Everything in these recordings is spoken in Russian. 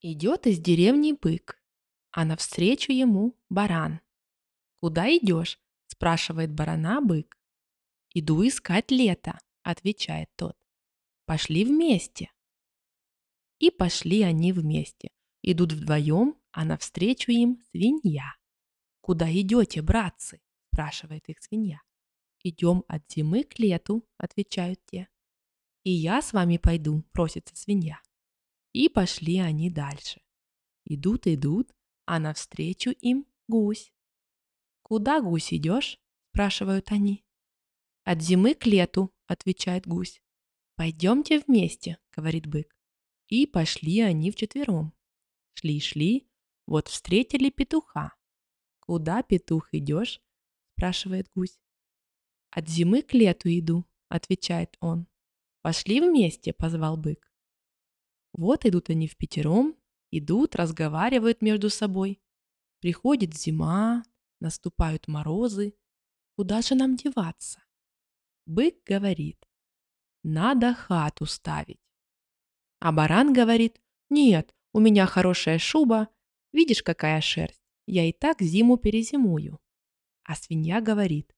Идет из деревни бык, а навстречу ему баран. «Куда идешь?» – спрашивает барана бык. «Иду искать лето», – отвечает тот. «Пошли вместе». И пошли они вместе. Идут вдвоем, а навстречу им свинья. «Куда идете, братцы?» – спрашивает их свинья. «Идем от зимы к лету», – отвечают те. «И я с вами пойду», – просится свинья. И пошли они дальше. Идут, идут, а навстречу им гусь. «Куда, гусь, идешь?» – спрашивают они. «От зимы к лету», – отвечает гусь. «Пойдемте вместе», – говорит бык. И пошли они вчетвером. Шли-шли, вот встретили петуха. «Куда, петух, идешь?» – спрашивает гусь. «От зимы к лету иду», – отвечает он. «Пошли вместе», – позвал бык. Вот идут они в пятером, идут, разговаривают между собой. Приходит зима, наступают морозы. Куда же нам деваться? Бык говорит, надо хату ставить. А баран говорит, нет, у меня хорошая шуба, видишь, какая шерсть, я и так зиму перезимую. А свинья говорит,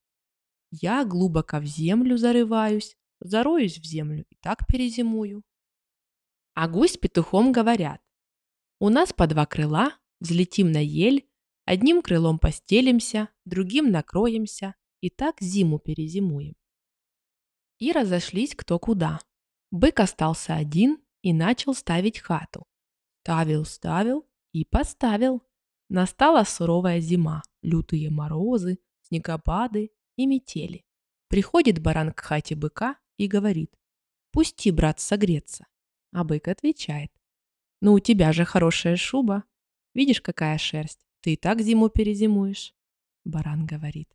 я глубоко в землю зарываюсь, зароюсь в землю и так перезимую а гусь петухом говорят. У нас по два крыла, взлетим на ель, одним крылом постелимся, другим накроемся, и так зиму перезимуем. И разошлись кто куда. Бык остался один и начал ставить хату. Ставил, ставил и поставил. Настала суровая зима, лютые морозы, снегопады и метели. Приходит баран к хате быка и говорит, «Пусти, брат, согреться, а бык отвечает. «Ну, у тебя же хорошая шуба. Видишь, какая шерсть? Ты и так зиму перезимуешь». Баран говорит.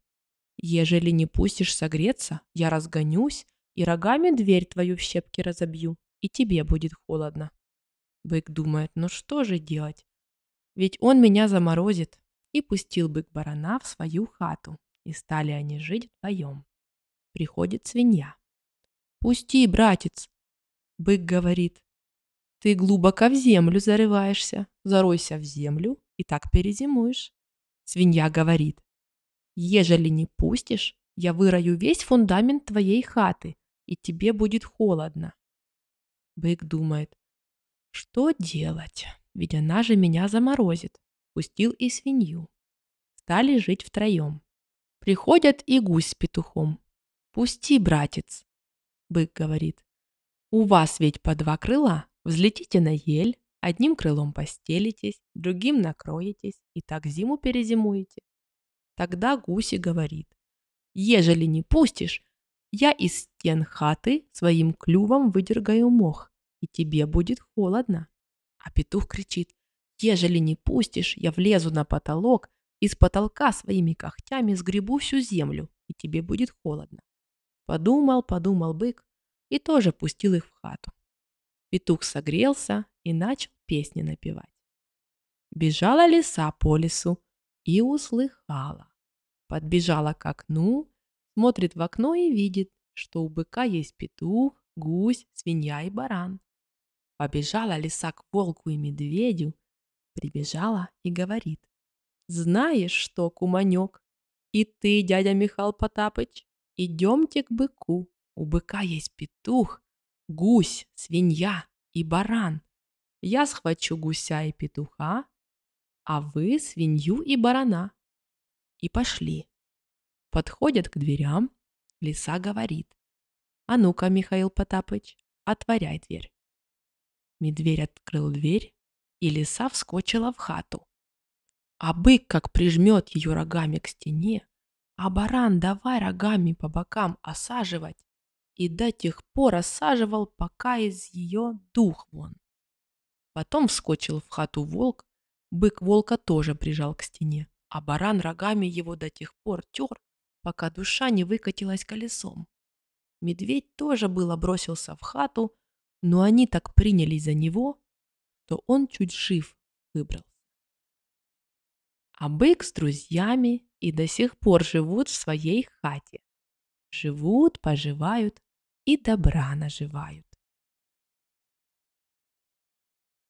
«Ежели не пустишь согреться, я разгонюсь и рогами дверь твою в щепки разобью, и тебе будет холодно». Бык думает, ну что же делать? Ведь он меня заморозит. И пустил бык барана в свою хату, и стали они жить вдвоем. Приходит свинья. «Пусти, братец!» Бык говорит, ты глубоко в землю зарываешься. Заройся в землю и так перезимуешь. Свинья говорит. Ежели не пустишь, я вырою весь фундамент твоей хаты, и тебе будет холодно. Бык думает. Что делать? Ведь она же меня заморозит. Пустил и свинью. Стали жить втроем. Приходят и гусь с петухом. Пусти, братец. Бык говорит. У вас ведь по два крыла, Взлетите на ель, одним крылом постелитесь, другим накроетесь и так зиму перезимуете. Тогда гуси говорит, ежели не пустишь, я из стен хаты своим клювом выдергаю мох, и тебе будет холодно. А петух кричит, ежели не пустишь, я влезу на потолок, из потолка своими когтями сгребу всю землю, и тебе будет холодно. Подумал, подумал бык и тоже пустил их в хату. Петух согрелся и начал песни напевать. Бежала лиса по лесу и услыхала. Подбежала к окну, смотрит в окно и видит, что у быка есть петух, гусь, свинья и баран. Побежала лиса к волку и медведю, прибежала и говорит. «Знаешь что, куманек, и ты, дядя Михаил Потапыч, идемте к быку. У быка есть петух, гусь, свинья и баран. Я схвачу гуся и петуха, а вы свинью и барана. И пошли. Подходят к дверям. Лиса говорит. А ну-ка, Михаил Потапыч, отворяй дверь. Медведь открыл дверь, и лиса вскочила в хату. А бык как прижмет ее рогами к стене, а баран давай рогами по бокам осаживать и до тех пор осаживал, пока из ее дух вон. Потом вскочил в хату волк, бык волка тоже прижал к стене, а баран рогами его до тех пор тер, пока душа не выкатилась колесом. Медведь тоже было бросился в хату, но они так принялись за него, что он чуть жив выбрал. А бык с друзьями и до сих пор живут в своей хате. Живут, поживают, и добра наживают.